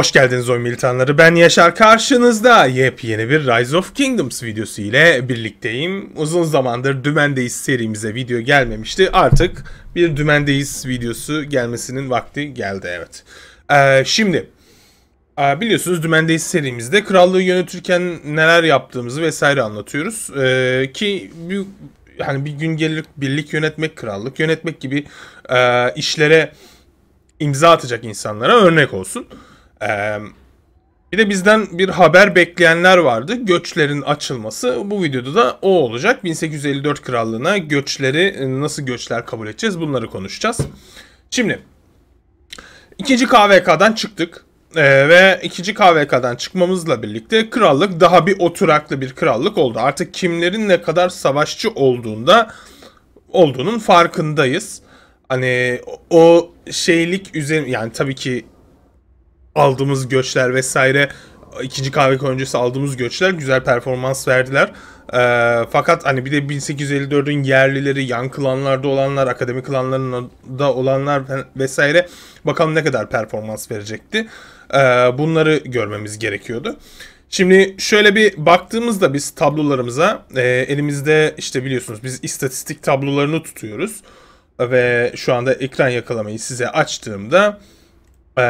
Hoş geldiniz oyun militanları. Ben Yaşar karşınızda yepyeni bir Rise of Kingdoms videosu ile birlikteyim. Uzun zamandır Dümendeyiz serimize video gelmemişti. Artık bir Dümendeyiz videosu gelmesinin vakti geldi evet. Ee, şimdi e, biliyorsunuz Dümendeyiz serimizde krallığı yönetirken neler yaptığımızı vesaire anlatıyoruz. Ee, ki bir, hani bir gün gelir birlik yönetmek, krallık yönetmek gibi e, işlere imza atacak insanlara örnek olsun. Ee, bir de bizden bir haber bekleyenler vardı. Göçlerin açılması. Bu videoda da o olacak. 1854 krallığına göçleri e, nasıl göçler kabul edeceğiz bunları konuşacağız. Şimdi ikinci KVK'dan çıktık. Ee, ve ikinci KVK'dan çıkmamızla birlikte krallık daha bir oturaklı bir krallık oldu. Artık kimlerin ne kadar savaşçı olduğunda olduğunun farkındayız. Hani o şeylik üzerine yani tabii ki aldığımız göçler vesaire ikinci kahve öncesi aldığımız göçler güzel performans verdiler. E, fakat hani bir de 1854'ün yerlileri, yan klanlarda olanlar, akademik klanlarında olanlar vesaire bakalım ne kadar performans verecekti. E, bunları görmemiz gerekiyordu. Şimdi şöyle bir baktığımızda biz tablolarımıza e, elimizde işte biliyorsunuz biz istatistik tablolarını tutuyoruz. Ve şu anda ekran yakalamayı size açtığımda e,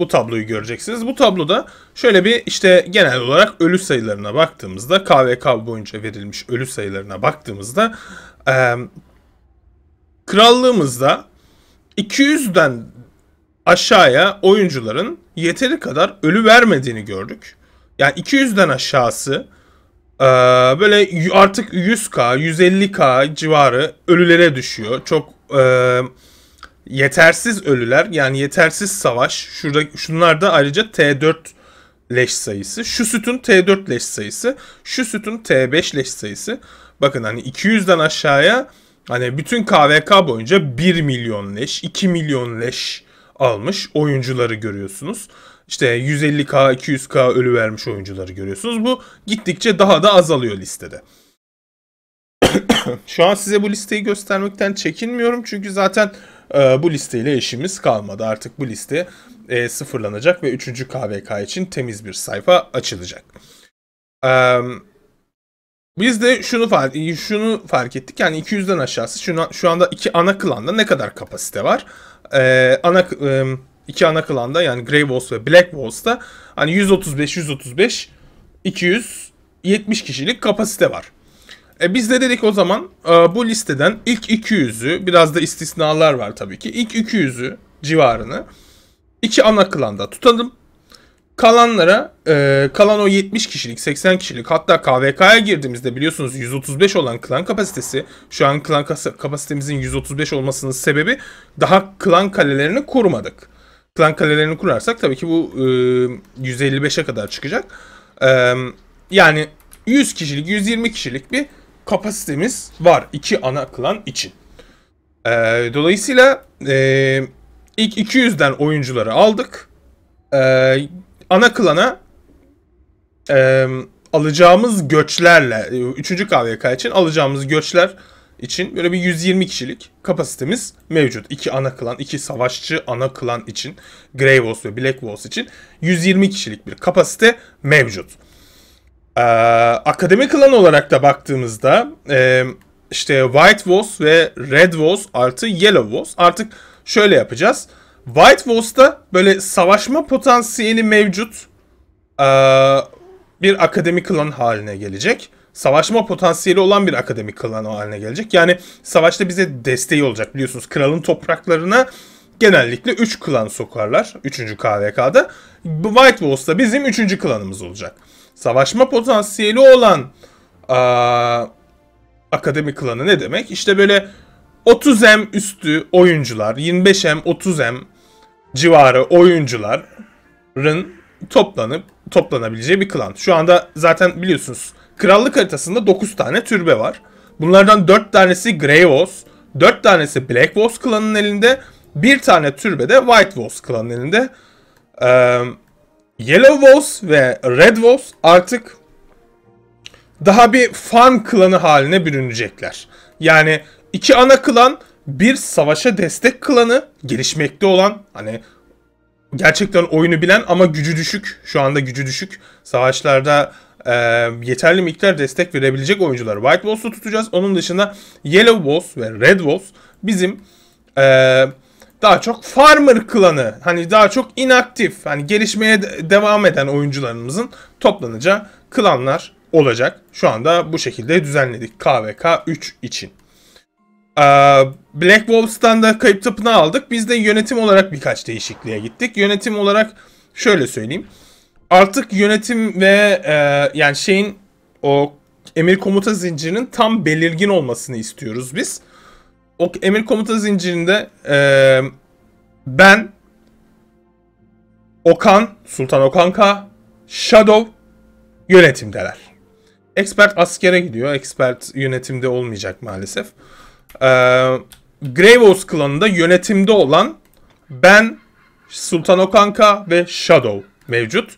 bu tabloyu göreceksiniz. Bu tabloda şöyle bir işte genel olarak ölü sayılarına baktığımızda KVK boyunca verilmiş ölü sayılarına baktığımızda e, krallığımızda 200'den aşağıya oyuncuların yeteri kadar ölü vermediğini gördük. Yani 200'den aşağısı e, böyle artık 100k, 150k civarı ölülere düşüyor. Çok e, yetersiz ölüler yani yetersiz savaş. Şurada şunlar da ayrıca T4 leş sayısı. Şu sütun T4 leş sayısı. Şu sütun T5 leş sayısı. Bakın hani 200'den aşağıya hani bütün KVK boyunca 1 milyon leş, 2 milyon leş almış oyuncuları görüyorsunuz. İşte 150K, 200K ölü vermiş oyuncuları görüyorsunuz. Bu gittikçe daha da azalıyor listede. Şu an size bu listeyi göstermekten çekinmiyorum çünkü zaten e, bu listeyle işimiz kalmadı. Artık bu liste e, sıfırlanacak ve 3. KVK için temiz bir sayfa açılacak. E, biz de şunu fark, şunu fark ettik. Yani 200'den aşağısı şu, şu anda iki ana klanda ne kadar kapasite var? E, ana e, iki ana klanda yani Grey Walls ve Black Wolves'ta hani 135 135 270 kişilik kapasite var. E biz de dedik o zaman e, bu listeden ilk 200'ü biraz da istisnalar var tabii ki. İlk 200'ü civarını iki ana klanda tutalım. Kalanlara e, kalan o 70 kişilik 80 kişilik hatta KVK'ya girdiğimizde biliyorsunuz 135 olan klan kapasitesi şu an klan kapasitemizin 135 olmasının sebebi daha klan kalelerini kurmadık. Klan kalelerini kurarsak tabii ki bu e, 155'e kadar çıkacak. E, yani 100 kişilik 120 kişilik bir kapasitemiz var. iki ana klan için. E, dolayısıyla e, ilk 200'den oyuncuları aldık. E, ana klana e, alacağımız göçlerle 3. E, KVK için alacağımız göçler için böyle bir 120 kişilik kapasitemiz mevcut. İki ana klan, iki savaşçı ana klan için, Grey Wolves ve Black Wolves için 120 kişilik bir kapasite mevcut. Ee, akademi klan olarak da baktığımızda e, işte White Wolves ve Red Wolves artı Yellow Wolves artık şöyle yapacağız. White Wolves'ta böyle savaşma potansiyeli mevcut e, bir akademi klan haline gelecek. Savaşma potansiyeli olan bir akademik klan haline gelecek. Yani savaşta bize desteği olacak biliyorsunuz. Kralın topraklarına genellikle 3 klan sokarlar 3. KVK'da. White da bizim 3. klanımız olacak savaşma potansiyeli olan aa, akademi klanı ne demek? İşte böyle 30M üstü oyuncular, 25M, 30M civarı oyuncuların toplanıp toplanabileceği bir klan. Şu anda zaten biliyorsunuz krallık haritasında 9 tane türbe var. Bunlardan 4 tanesi Greyvos, 4 tanesi Black Vos klanının elinde, bir tane türbede White Vos klanının elinde. Ee, Yellow Wolves ve Red Wolves artık daha bir fan klanı haline bürünecekler. Yani iki ana klan bir savaşa destek klanı gelişmekte olan hani gerçekten oyunu bilen ama gücü düşük şu anda gücü düşük savaşlarda e, yeterli miktar destek verebilecek oyuncular White Wolves'u tutacağız. Onun dışında Yellow Wolves ve Red Wolves bizim e, daha çok farmer klanı hani daha çok inaktif hani gelişmeye devam eden oyuncularımızın toplanacağı klanlar olacak. Şu anda bu şekilde düzenledik KVK 3 için. Ee, Black Wolves'tan da kayıp tapını aldık. Biz de yönetim olarak birkaç değişikliğe gittik. Yönetim olarak şöyle söyleyeyim. Artık yönetim ve e, yani şeyin o emir komuta zincirinin tam belirgin olmasını istiyoruz biz o emir komuta zincirinde e, ben Okan, Sultan Okanka Shadow yönetimdeler. Expert askere gidiyor. Expert yönetimde olmayacak maalesef. Ee, Gravos klanında yönetimde olan ben, Sultan Okanka ve Shadow mevcut.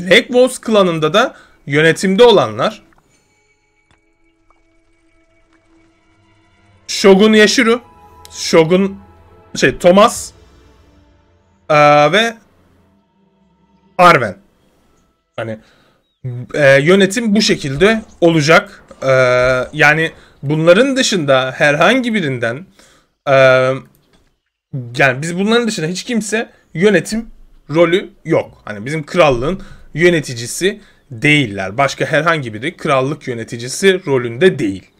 Black Wolves klanında da yönetimde olanlar Shogun Yashiro, Shogun şey Thomas ee, ve Arven. Hani e, yönetim bu şekilde olacak. E, yani bunların dışında herhangi birinden e, yani biz bunların dışında hiç kimse yönetim rolü yok. Hani bizim krallığın yöneticisi değiller. Başka herhangi biri krallık yöneticisi rolünde değil.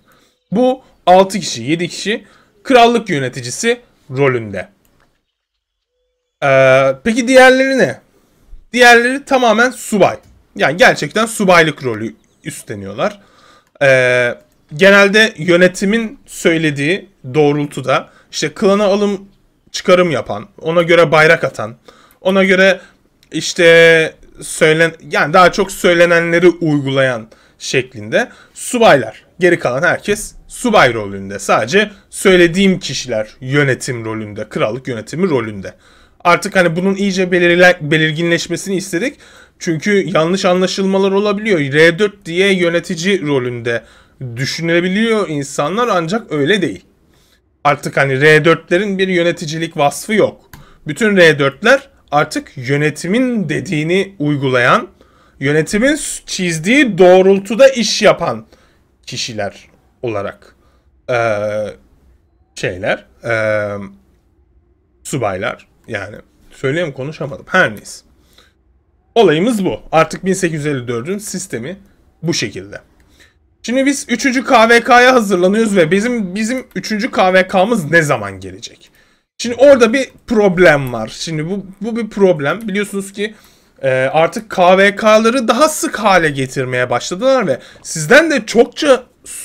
Bu 6 kişi 7 kişi krallık yöneticisi rolünde. Ee, peki diğerleri ne? Diğerleri tamamen subay. Yani gerçekten subaylık rolü üstleniyorlar. Ee, genelde yönetimin söylediği doğrultuda işte klana alım çıkarım yapan, ona göre bayrak atan, ona göre işte söylen yani daha çok söylenenleri uygulayan şeklinde subaylar. Geri kalan herkes subay rolünde. Sadece söylediğim kişiler yönetim rolünde, krallık yönetimi rolünde. Artık hani bunun iyice belirginleşmesini istedik. Çünkü yanlış anlaşılmalar olabiliyor. R4 diye yönetici rolünde düşünebiliyor insanlar ancak öyle değil. Artık hani R4'lerin bir yöneticilik vasfı yok. Bütün R4'ler artık yönetimin dediğini uygulayan yönetimin çizdiği doğrultuda iş yapan kişiler olarak e, şeyler e, subaylar yani söyleyeyim konuşamadım her neyse. Olayımız bu. Artık 1854'ün sistemi bu şekilde. Şimdi biz 3. KVK'ya hazırlanıyoruz ve bizim bizim 3. KVK'mız ne zaman gelecek? Şimdi orada bir problem var. Şimdi bu, bu bir problem. Biliyorsunuz ki e, artık KVK'ları daha sık hale getirmeye başladılar ve sizden de çokça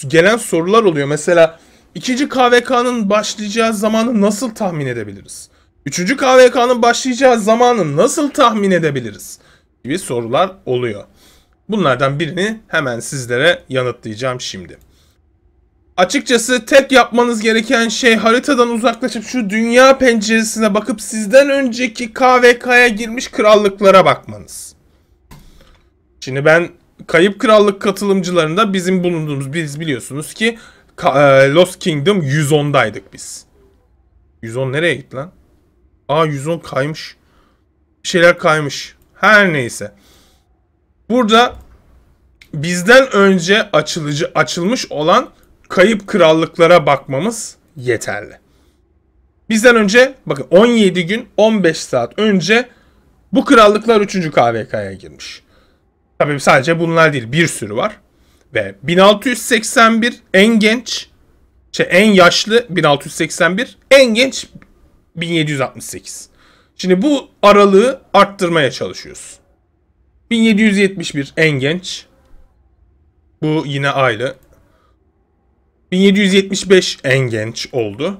gelen sorular oluyor. Mesela ikinci KVK'nın başlayacağı zamanı nasıl tahmin edebiliriz? Üçüncü KVK'nın başlayacağı zamanı nasıl tahmin edebiliriz? Gibi sorular oluyor. Bunlardan birini hemen sizlere yanıtlayacağım şimdi. Açıkçası tek yapmanız gereken şey haritadan uzaklaşıp şu dünya penceresine bakıp sizden önceki KVK'ya girmiş krallıklara bakmanız. Şimdi ben kayıp krallık katılımcılarında bizim bulunduğumuz biz biliyorsunuz ki e, Lost Kingdom 110'daydık biz. 110 nereye gitti lan? Aa 110 kaymış. Bir şeyler kaymış. Her neyse. Burada bizden önce açılıcı açılmış olan kayıp krallıklara bakmamız yeterli. Bizden önce bakın 17 gün 15 saat önce bu krallıklar 3. KVK'ya girmiş. Tabii sadece bunlar değil bir sürü var. Ve 1681 en genç şey en yaşlı 1681 en genç 1768. Şimdi bu aralığı arttırmaya çalışıyoruz. 1771 en genç. Bu yine aylı. 1775 en genç oldu.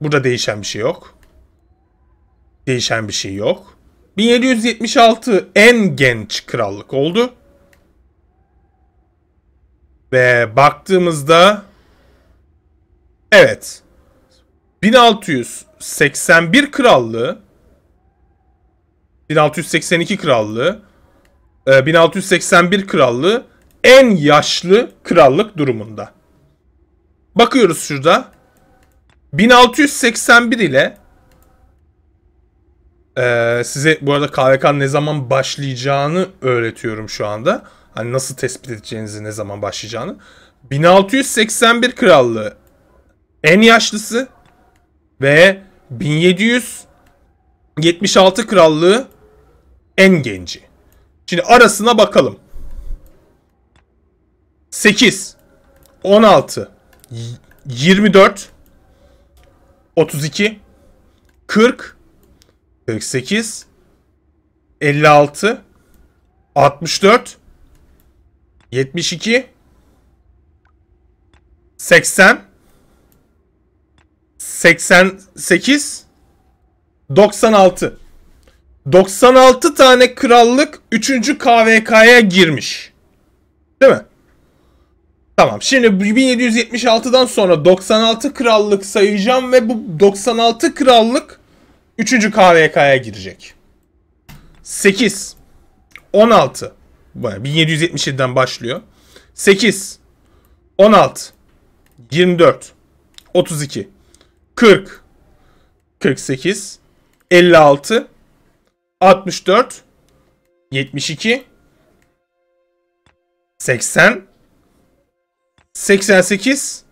Burada değişen bir şey yok. Değişen bir şey yok. 1776 en genç krallık oldu. Ve baktığımızda evet 1681 krallığı 1682 krallığı 1681 e, krallığı en yaşlı krallık durumunda. Bakıyoruz şurada. 1681 ile ee, size bu arada KVK ne zaman başlayacağını öğretiyorum şu anda. Hani nasıl tespit edeceğinizi ne zaman başlayacağını. 1681 krallığı en yaşlısı ve 1776 krallığı en genci. Şimdi arasına bakalım. 8 16 24 32 40 48 56 64 72 80 88 96 96 tane krallık 3. KVK'ya girmiş. Değil mi? Tamam şimdi 1776'dan sonra 96 krallık sayacağım ve bu 96 krallık 3. KVK'ya girecek. 8 16 1777'den başlıyor. 8 16 24 32 40 48 56 64 72 80 88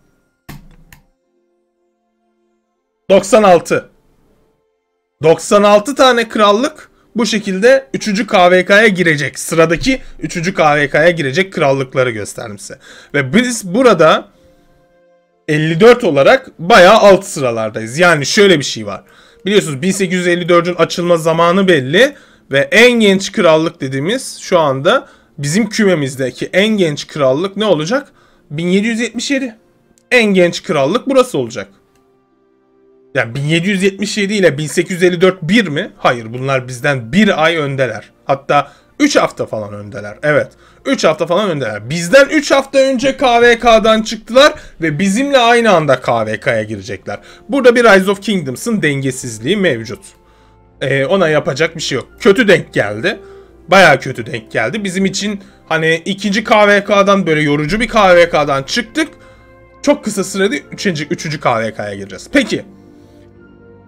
96 96 tane krallık bu şekilde 3. KVK'ya girecek. Sıradaki 3. KVK'ya girecek krallıkları gösterdim size. Ve biz burada 54 olarak bayağı alt sıralardayız. Yani şöyle bir şey var. Biliyorsunuz 1854'ün açılma zamanı belli ve en genç krallık dediğimiz şu anda bizim kümemizdeki en genç krallık ne olacak? 1777. En genç krallık burası olacak. Yani 1777 ile 1854 bir mi? Hayır bunlar bizden bir ay öndeler. Hatta 3 hafta falan öndeler. Evet 3 hafta falan öndeler. Bizden 3 hafta önce KVK'dan çıktılar ve bizimle aynı anda KVK'ya girecekler. Burada bir Rise of Kingdoms'ın dengesizliği mevcut. Ee, ona yapacak bir şey yok. Kötü denk geldi baya kötü denk geldi. Bizim için hani ikinci KVK'dan böyle yorucu bir KVK'dan çıktık. Çok kısa sürede üçüncü, üçüncü KVK'ya gireceğiz. Peki.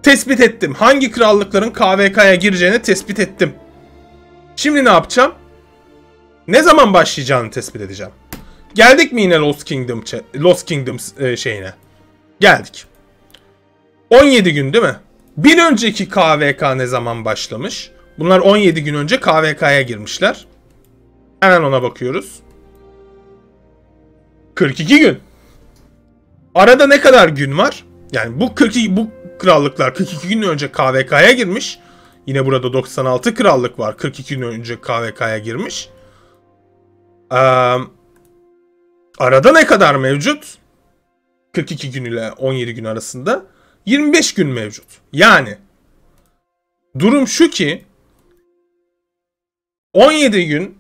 Tespit ettim. Hangi krallıkların KVK'ya gireceğini tespit ettim. Şimdi ne yapacağım? Ne zaman başlayacağını tespit edeceğim. Geldik mi yine Lost Kingdom Lost Kingdoms e, şeyine? Geldik. 17 gün değil mi? Bir önceki KVK ne zaman başlamış? Bunlar 17 gün önce KVK'ya girmişler. Hemen ona bakıyoruz. 42 gün. Arada ne kadar gün var? Yani bu 42 bu krallıklar 42 gün önce KVK'ya girmiş. Yine burada 96 krallık var. 42 gün önce KVK'ya girmiş. Ee, arada ne kadar mevcut? 42 gün ile 17 gün arasında 25 gün mevcut. Yani durum şu ki 17 gün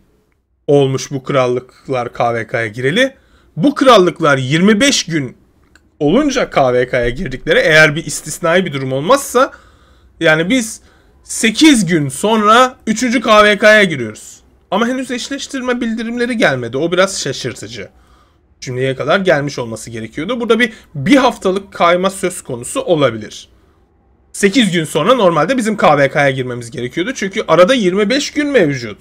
olmuş bu krallıklar KVK'ya gireli. Bu krallıklar 25 gün olunca KVK'ya girdikleri eğer bir istisnai bir durum olmazsa yani biz 8 gün sonra 3. KVK'ya giriyoruz. Ama henüz eşleştirme bildirimleri gelmedi. O biraz şaşırtıcı. Şimdiye kadar gelmiş olması gerekiyordu. Burada bir bir haftalık kayma söz konusu olabilir. 8 gün sonra normalde bizim KVK'ya girmemiz gerekiyordu. Çünkü arada 25 gün mevcut.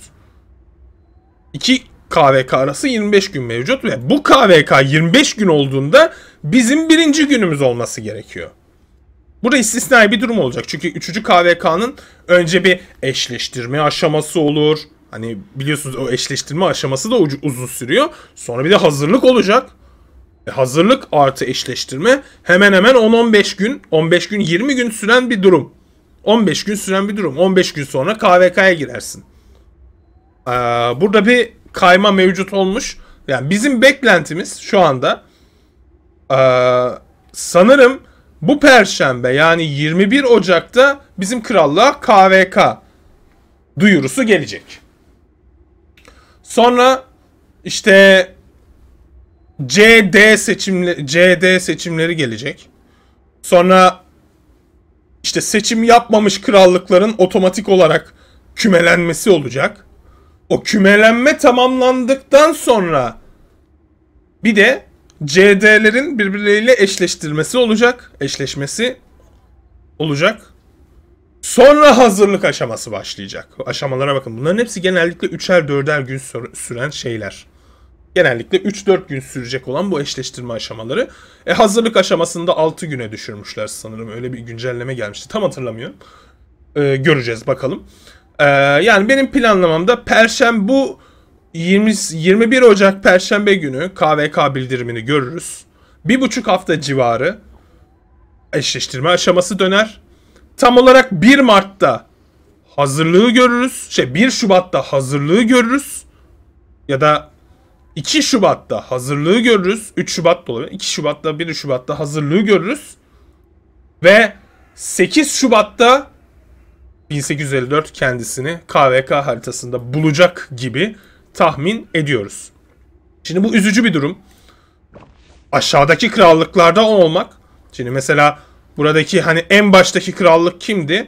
2 KVK arası 25 gün mevcut ve bu KVK 25 gün olduğunda bizim birinci günümüz olması gerekiyor. Burada istisnai bir durum olacak. Çünkü 3. KVK'nın önce bir eşleştirme aşaması olur. Hani biliyorsunuz o eşleştirme aşaması da uzun sürüyor. Sonra bir de hazırlık olacak. E hazırlık artı eşleştirme hemen hemen 10-15 gün, 15 gün 20 gün süren bir durum. 15 gün süren bir durum. 15 gün sonra KVK'ya girersin. Ee, burada bir kayma mevcut olmuş. Yani bizim beklentimiz şu anda e, sanırım bu perşembe yani 21 Ocak'ta bizim krallığa KVK duyurusu gelecek. Sonra işte CD seçimle CD seçimleri gelecek. Sonra işte seçim yapmamış krallıkların otomatik olarak kümelenmesi olacak. O kümelenme tamamlandıktan sonra bir de CD'lerin birbirleriyle eşleştirmesi olacak. Eşleşmesi olacak. Sonra hazırlık aşaması başlayacak. Aşamalara bakın. Bunların hepsi genellikle üçer dörder gün süren şeyler genellikle 3-4 gün sürecek olan bu eşleştirme aşamaları. E, hazırlık aşamasında 6 güne düşürmüşler sanırım. Öyle bir güncelleme gelmişti. Tam hatırlamıyorum. E, göreceğiz bakalım. E, yani benim planlamamda Perşembe bu 20, 21 Ocak Perşembe günü KVK bildirimini görürüz. Bir buçuk hafta civarı eşleştirme aşaması döner. Tam olarak 1 Mart'ta hazırlığı görürüz. Şey 1 Şubat'ta hazırlığı görürüz. Ya da 2 Şubat'ta hazırlığı görürüz. 3 Şubat da olabilir. 2 Şubat'ta 1 Şubat'ta hazırlığı görürüz. Ve 8 Şubat'ta 1854 kendisini KVK haritasında bulacak gibi tahmin ediyoruz. Şimdi bu üzücü bir durum. Aşağıdaki krallıklarda olmak. Şimdi mesela buradaki hani en baştaki krallık kimdi?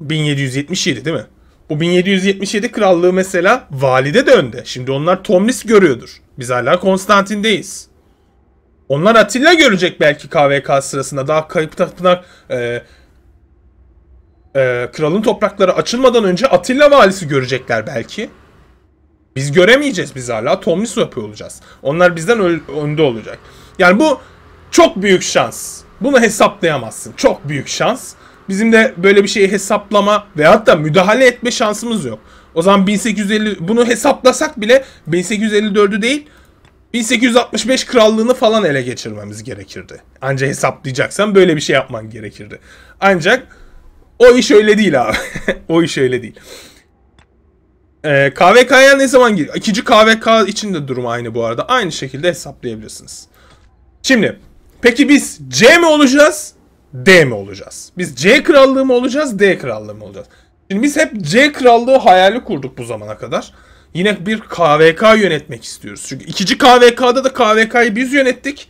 1777 değil mi? Bu 1777 krallığı mesela valide de önde. Şimdi onlar Tomris görüyordur. Biz hala Konstantin'deyiz. Onlar Atilla görecek belki KVK sırasında. Daha kayıp tapınak e, e, kralın toprakları açılmadan önce Atilla valisi görecekler belki. Biz göremeyeceğiz biz hala. Tomlis yapıyor olacağız. Onlar bizden önde olacak. Yani bu çok büyük şans. Bunu hesaplayamazsın. Çok büyük şans. Bizim de böyle bir şeyi hesaplama ve hatta müdahale etme şansımız yok. O zaman 1850 bunu hesaplasak bile 1854'ü değil 1865 krallığını falan ele geçirmemiz gerekirdi. Anca hesaplayacaksan böyle bir şey yapman gerekirdi. Ancak o iş öyle değil abi. o iş öyle değil. Ee, KVK'ya ne zaman gir? İkinci KVK için de durum aynı bu arada. Aynı şekilde hesaplayabilirsiniz. Şimdi peki biz C mi olacağız? D mi olacağız? Biz C krallığı mı olacağız, D krallığı mı olacağız? Şimdi biz hep C krallığı hayali kurduk bu zamana kadar. Yine bir KVK yönetmek istiyoruz. Çünkü ikinci KVK'da da KVK'yı biz yönettik.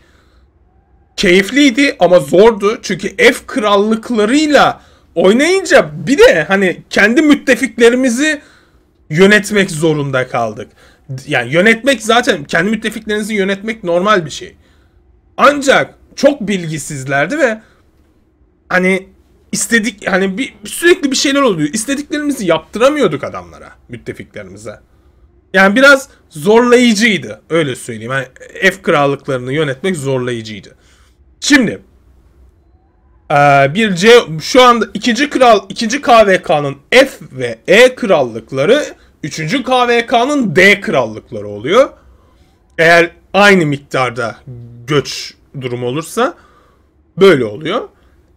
Keyifliydi ama zordu. Çünkü F krallıklarıyla oynayınca bir de hani kendi müttefiklerimizi yönetmek zorunda kaldık. Yani yönetmek zaten kendi müttefiklerinizi yönetmek normal bir şey. Ancak çok bilgisizlerdi ve hani istedik hani bir, sürekli bir şeyler oluyor. İstediklerimizi yaptıramıyorduk adamlara, müttefiklerimize. Yani biraz zorlayıcıydı öyle söyleyeyim. Yani F krallıklarını yönetmek zorlayıcıydı. Şimdi bir C şu anda ikinci kral ikinci KVK'nın F ve E krallıkları üçüncü KVK'nın D krallıkları oluyor. Eğer aynı miktarda göç durumu olursa böyle oluyor.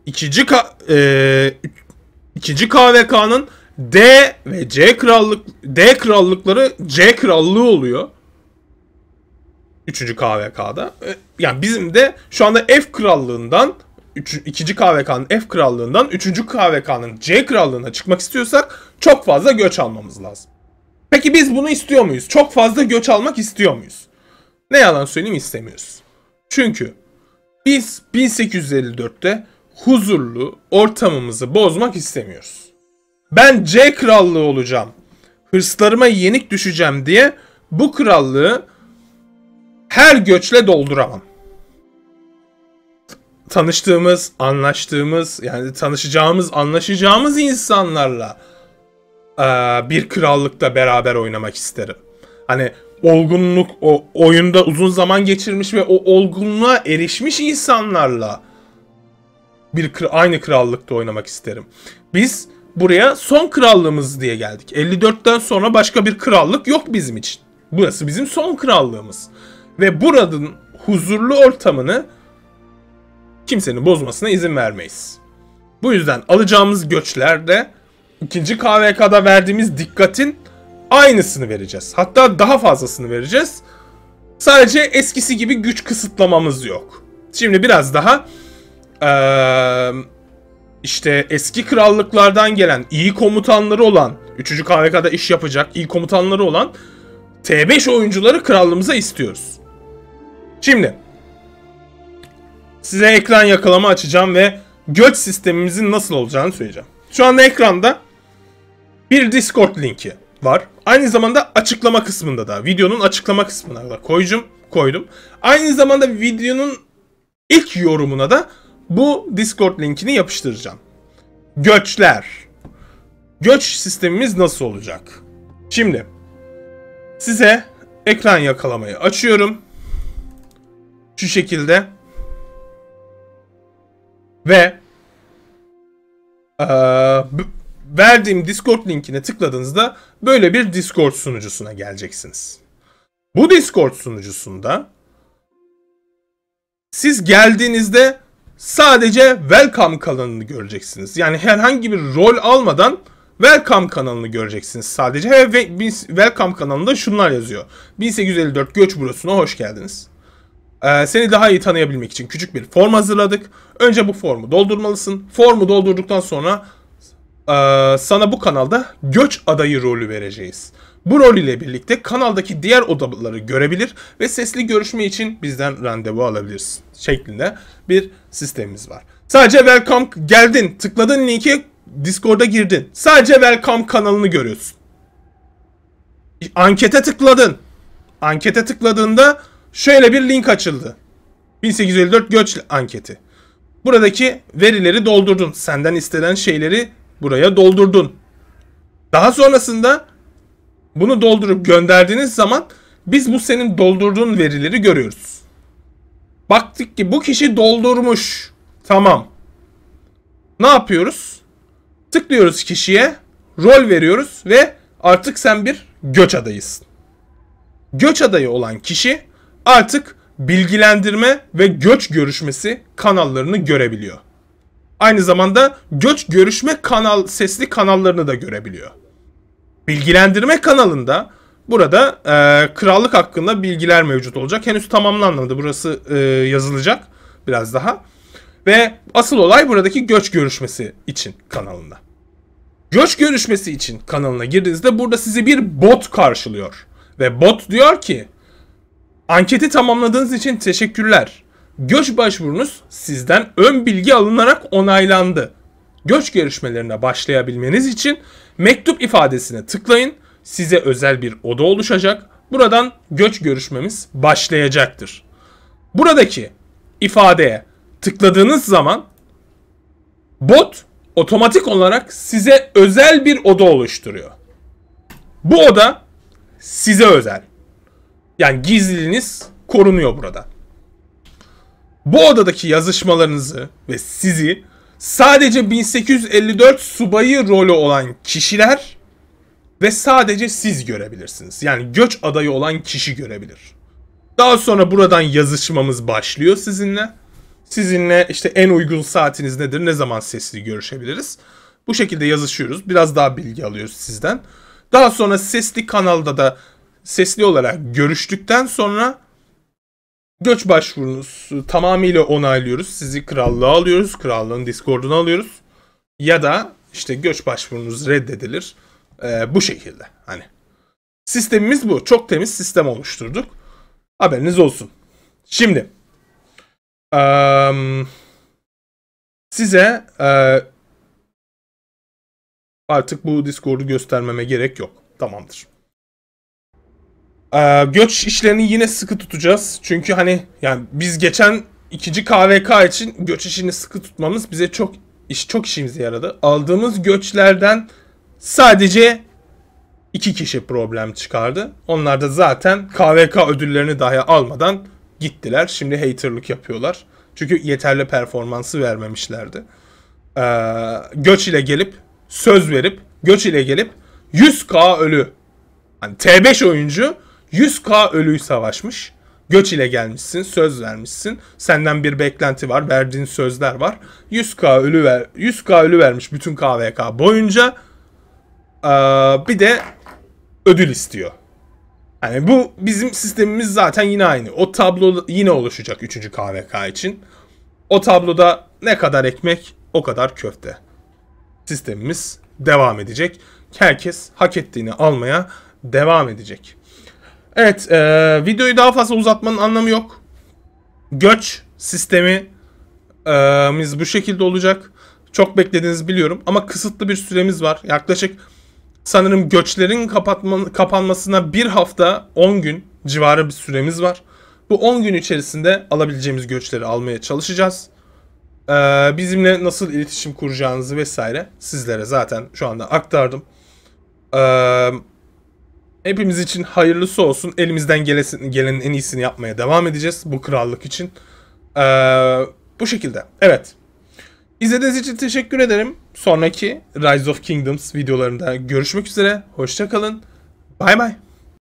İkinci ka e, ikinci KVK'nın D ve C krallık D krallıkları C krallığı oluyor. Üçüncü KVK'da. E, yani bizim de şu anda F krallığından 3. 2. KVK'nın F krallığından 3. KVK'nın C krallığına çıkmak istiyorsak çok fazla göç almamız lazım. Peki biz bunu istiyor muyuz? Çok fazla göç almak istiyor muyuz? Ne yalan söyleyeyim istemiyoruz. Çünkü biz 1854'te huzurlu ortamımızı bozmak istemiyoruz. Ben C krallığı olacağım. Hırslarıma yenik düşeceğim diye bu krallığı her göçle dolduramam. Tanıştığımız, anlaştığımız, yani tanışacağımız, anlaşacağımız insanlarla bir krallıkta beraber oynamak isterim. Hani olgunluk o oyunda uzun zaman geçirmiş ve o olgunluğa erişmiş insanlarla bir aynı krallıkta oynamak isterim. Biz buraya son krallığımız diye geldik. 54'ten sonra başka bir krallık yok bizim için. Burası bizim son krallığımız. Ve buranın huzurlu ortamını kimsenin bozmasına izin vermeyiz. Bu yüzden alacağımız göçlerde ikinci KVK'da verdiğimiz dikkatin aynısını vereceğiz. Hatta daha fazlasını vereceğiz. Sadece eskisi gibi güç kısıtlamamız yok. Şimdi biraz daha ee, işte eski krallıklardan gelen iyi komutanları olan 3. KVK'da iş yapacak iyi komutanları olan T5 oyuncuları krallığımıza istiyoruz. Şimdi size ekran yakalama açacağım ve göç sistemimizin nasıl olacağını söyleyeceğim. Şu anda ekranda bir Discord linki var. Aynı zamanda açıklama kısmında da videonun açıklama kısmına da koycum koydum. Aynı zamanda videonun ilk yorumuna da bu Discord linkini yapıştıracağım. Göçler. Göç sistemimiz nasıl olacak? Şimdi size ekran yakalamayı açıyorum. Şu şekilde. Ve ee, verdiğim Discord linkine tıkladığınızda böyle bir Discord sunucusuna geleceksiniz. Bu Discord sunucusunda siz geldiğinizde sadece welcome kanalını göreceksiniz. Yani herhangi bir rol almadan Welcome kanalını göreceksiniz sadece. Ve Welcome kanalında şunlar yazıyor. 1854 Göç Bürosu'na hoş geldiniz. Ee, seni daha iyi tanıyabilmek için küçük bir form hazırladık. Önce bu formu doldurmalısın. Formu doldurduktan sonra e, sana bu kanalda göç adayı rolü vereceğiz. Bu rol ile birlikte kanaldaki diğer odaları görebilir ve sesli görüşme için bizden randevu alabilirsin şeklinde bir sistemimiz var. Sadece welcome geldin, tıkladın linki Discord'a girdin. Sadece welcome kanalını görüyorsun. Ankete tıkladın. Ankete tıkladığında şöyle bir link açıldı. 1854 göç anketi. Buradaki verileri doldurdun. Senden istenen şeyleri buraya doldurdun. Daha sonrasında bunu doldurup gönderdiğiniz zaman biz bu senin doldurduğun verileri görüyoruz. Baktık ki bu kişi doldurmuş. Tamam. Ne yapıyoruz? Tıklıyoruz kişiye, rol veriyoruz ve artık sen bir göç adayısın. Göç adayı olan kişi artık bilgilendirme ve göç görüşmesi kanallarını görebiliyor. Aynı zamanda göç görüşme kanal sesli kanallarını da görebiliyor bilgilendirme kanalında burada e, krallık hakkında bilgiler mevcut olacak. Henüz tamamlanmadı. Burası e, yazılacak biraz daha. Ve asıl olay buradaki göç görüşmesi için kanalında. Göç görüşmesi için kanalına girdiğinizde burada sizi bir bot karşılıyor. Ve bot diyor ki anketi tamamladığınız için teşekkürler. Göç başvurunuz sizden ön bilgi alınarak onaylandı göç görüşmelerine başlayabilmeniz için mektup ifadesine tıklayın. Size özel bir oda oluşacak. Buradan göç görüşmemiz başlayacaktır. Buradaki ifadeye tıkladığınız zaman bot otomatik olarak size özel bir oda oluşturuyor. Bu oda size özel. Yani gizliliğiniz korunuyor burada. Bu odadaki yazışmalarınızı ve sizi Sadece 1854 subayı rolü olan kişiler ve sadece siz görebilirsiniz. Yani göç adayı olan kişi görebilir. Daha sonra buradan yazışmamız başlıyor sizinle. Sizinle işte en uygun saatiniz nedir, ne zaman sesli görüşebiliriz. Bu şekilde yazışıyoruz. Biraz daha bilgi alıyoruz sizden. Daha sonra sesli kanalda da sesli olarak görüştükten sonra Göç başvurunuz tamamıyla onaylıyoruz. Sizi krallığa alıyoruz. Krallığın Discord'unu alıyoruz. Ya da işte göç başvurunuz reddedilir. Ee, bu şekilde hani. Sistemimiz bu. Çok temiz sistem oluşturduk. Haberiniz olsun. Şimdi um, size uh, artık bu Discord'u göstermeme gerek yok. Tamamdır. Ee, göç işlerini yine sıkı tutacağız. Çünkü hani yani biz geçen ikinci KVK için göç işini sıkı tutmamız bize çok iş çok işimize yaradı. Aldığımız göçlerden sadece iki kişi problem çıkardı. Onlar da zaten KVK ödüllerini dahi almadan gittiler. Şimdi haterlık yapıyorlar. Çünkü yeterli performansı vermemişlerdi. Ee, göç ile gelip söz verip göç ile gelip 100k ölü. Hani T5 oyuncu 100k ölüyü savaşmış. Göç ile gelmişsin, söz vermişsin. Senden bir beklenti var, verdiğin sözler var. 100k ölü ver, 100k ölü vermiş bütün KVK boyunca. Ee, bir de ödül istiyor. Yani bu bizim sistemimiz zaten yine aynı. O tablo yine oluşacak 3. KVK için. O tabloda ne kadar ekmek o kadar köfte. Sistemimiz devam edecek. Herkes hak ettiğini almaya devam edecek. Evet e, videoyu daha fazla uzatmanın anlamı yok. Göç sistemi e, biz bu şekilde olacak. Çok beklediğinizi biliyorum ama kısıtlı bir süremiz var. Yaklaşık sanırım göçlerin kapatma, kapanmasına bir hafta 10 gün civarı bir süremiz var. Bu 10 gün içerisinde alabileceğimiz göçleri almaya çalışacağız. Ee, bizimle nasıl iletişim kuracağınızı vesaire sizlere zaten şu anda aktardım. Ee, Hepimiz için hayırlısı olsun. Elimizden gelesin, gelenin en iyisini yapmaya devam edeceğiz bu krallık için. Ee, bu şekilde. Evet. İzlediğiniz için teşekkür ederim. Sonraki Rise of Kingdoms videolarında görüşmek üzere. Hoşçakalın. Bay bay.